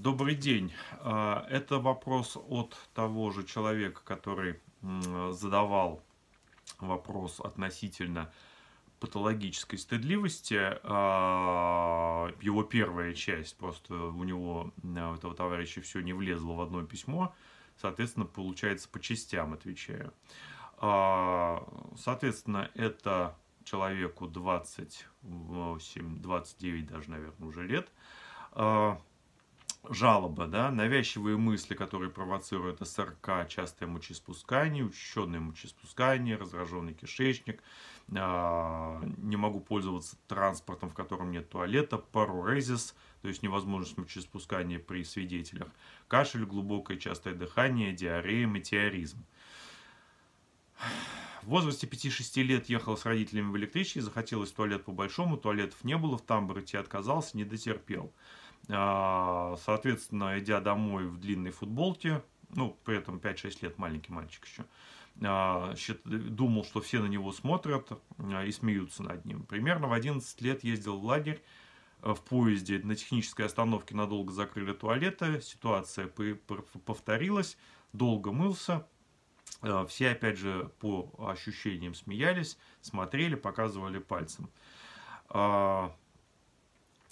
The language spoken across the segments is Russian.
Добрый день. А, это вопрос от того же человека, который задавал вопрос относительно патологической стыдливости. А, его первая часть, просто у него, а, у этого товарища все не влезло в одно письмо. Соответственно, получается по частям отвечаю. Соответственно, это человеку 28, 29 даже, наверное, уже лет жалоба, да, навязчивые мысли, которые провоцируют СРК, частое мочеиспускание, учащенное мочеиспускание, раздраженный кишечник, а, не могу пользоваться транспортом, в котором нет туалета, парурезис, то есть невозможность мочеиспускания при свидетелях, кашель, глубокое частое дыхание, диарея, метеоризм. В возрасте 5-6 лет ехал с родителями в электричке, захотелось в туалет по-большому, туалетов не было, в тамбуре отказался, не дотерпел. А, соответственно, идя домой в длинной футболке, ну, при этом 5-6 лет, маленький мальчик еще, а, думал, что все на него смотрят а, и смеются над ним. Примерно в 11 лет ездил в лагерь в поезде на технической остановке надолго закрыли туалеты, ситуация повторилась, долго мылся, все опять же по ощущениям смеялись, смотрели, показывали пальцем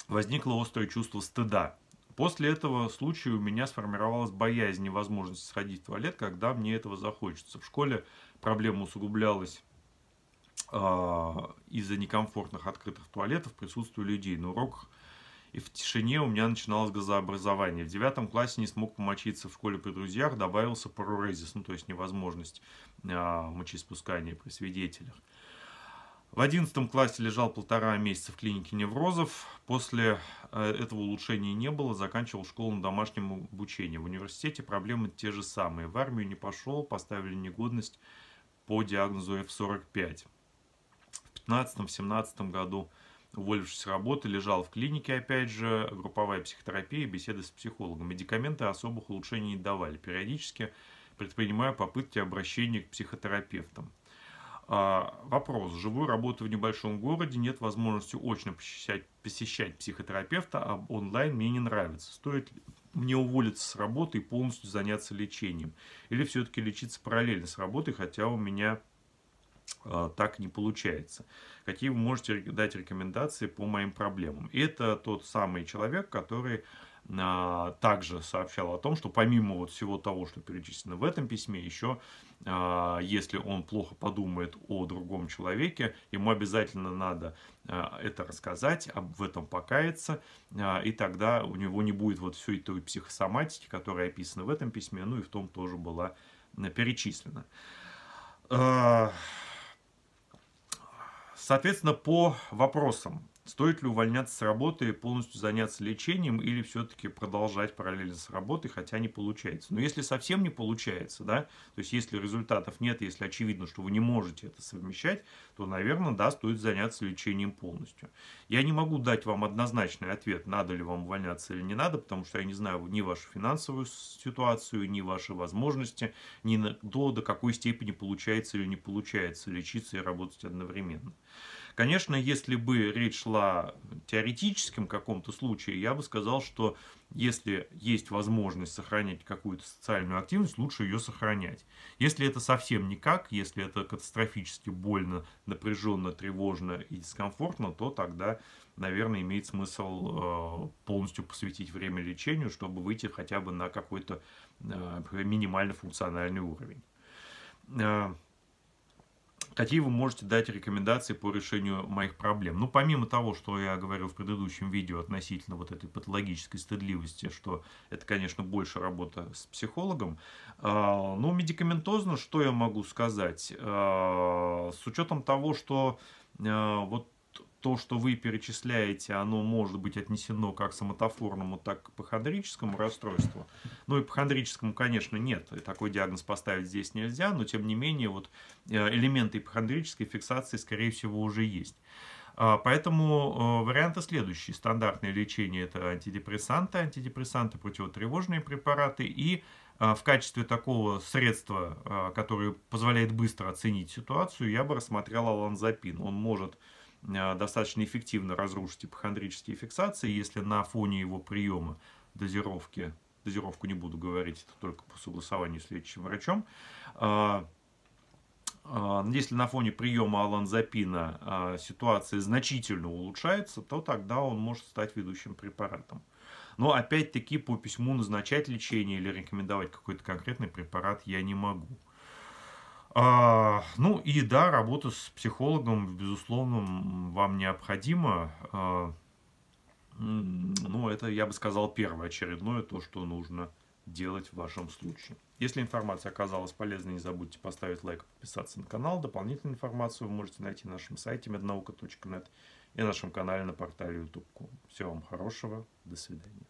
возникло острое чувство стыда. После этого случая у меня сформировалась боязнь невозможности сходить в туалет, когда мне этого захочется. В школе проблема усугублялась э, из-за некомфортных открытых туалетов присутствия людей на уроках. И в тишине у меня начиналось газообразование. В девятом классе не смог помочиться в школе при друзьях, добавился парурезис, ну то есть невозможность э, мочеиспускания при свидетелях. В 11 классе лежал полтора месяца в клинике неврозов. После э, этого улучшения не было, заканчивал школу на домашнем обучении. В университете проблемы те же самые. В армию не пошел, поставили негодность по диагнозу F45. В 15-17 году, уволившись с работы, лежал в клинике, опять же, групповая психотерапия, беседы с психологом. Медикаменты особых улучшений не давали. Периодически предпринимаю попытки обращения к психотерапевтам. А, вопрос. Живую работу в небольшом городе, нет возможности очно посещать, посещать психотерапевта, а онлайн мне не нравится. Стоит мне уволиться с работы и полностью заняться лечением? Или все-таки лечиться параллельно с работой, хотя у меня а, так не получается? Какие вы можете дать рекомендации по моим проблемам? Это тот самый человек, который а, также сообщал о том, что помимо вот всего того, что перечислено в этом письме, еще а, если он плохо подумает о другом человеке, ему обязательно надо а, это рассказать, в этом покаяться, и тогда у него не будет вот всей той психосоматики, которая описана в этом письме, ну и в том тоже была э, перечислена. Соответственно, по вопросам Стоит ли увольняться с работы, полностью заняться лечением или все-таки продолжать параллельно с работой, хотя не получается? Но ну, если совсем не получается, да, то есть если результатов нет, если очевидно, что вы не можете это совмещать, то, наверное, да, стоит заняться лечением полностью. Я не могу дать вам однозначный ответ, надо ли вам увольняться или не надо, потому что я не знаю ни вашу финансовую ситуацию, ни ваши возможности, ни до, до какой степени получается или не получается лечиться и работать одновременно. Конечно, если бы речь шла в теоретическом каком-то случае, я бы сказал, что если есть возможность сохранять какую-то социальную активность, лучше ее сохранять. Если это совсем никак, если это катастрофически больно, напряженно, тревожно и дискомфортно, то тогда, наверное, имеет смысл э, полностью посвятить время лечению, чтобы выйти хотя бы на какой-то э, минимально функциональный уровень. Э, какие вы можете дать рекомендации по решению моих проблем. Ну, помимо того, что я говорил в предыдущем видео относительно вот этой патологической стыдливости, что это, конечно, больше работа с психологом, а, ну, медикаментозно, что я могу сказать? А, с учетом того, что а, вот то, что вы перечисляете, оно может быть отнесено как к так и к расстройству. Ну, и похондрическому, конечно, нет. И такой диагноз поставить здесь нельзя, но, тем не менее, вот э, элементы ипохондрической фиксации, скорее всего, уже есть. А, поэтому э, варианты следующие. Стандартное лечение – это антидепрессанты, антидепрессанты, противотревожные препараты и э, в качестве такого средства, которое позволяет быстро оценить ситуацию, я бы рассмотрел аланзапин. Он может Э, достаточно эффективно разрушить ипохондрические фиксации, если на фоне его приема дозировки, дозировку не буду говорить, это только по согласованию с лечащим врачом, а, а, если на фоне приема аланзапина а, ситуация значительно улучшается, то тогда он может стать ведущим препаратом. Но опять-таки по письму назначать лечение или рекомендовать какой-то конкретный препарат я не могу. А, ну и да, работа с психологом, безусловно, вам необходима. А, ну, это, я бы сказал, первое очередное, то, что нужно делать в вашем случае. Если информация оказалась полезной, не забудьте поставить лайк, подписаться на канал. Дополнительную информацию вы можете найти на нашем сайте mednauka.net и на нашем канале на портале YouTube. Всего вам хорошего, до свидания.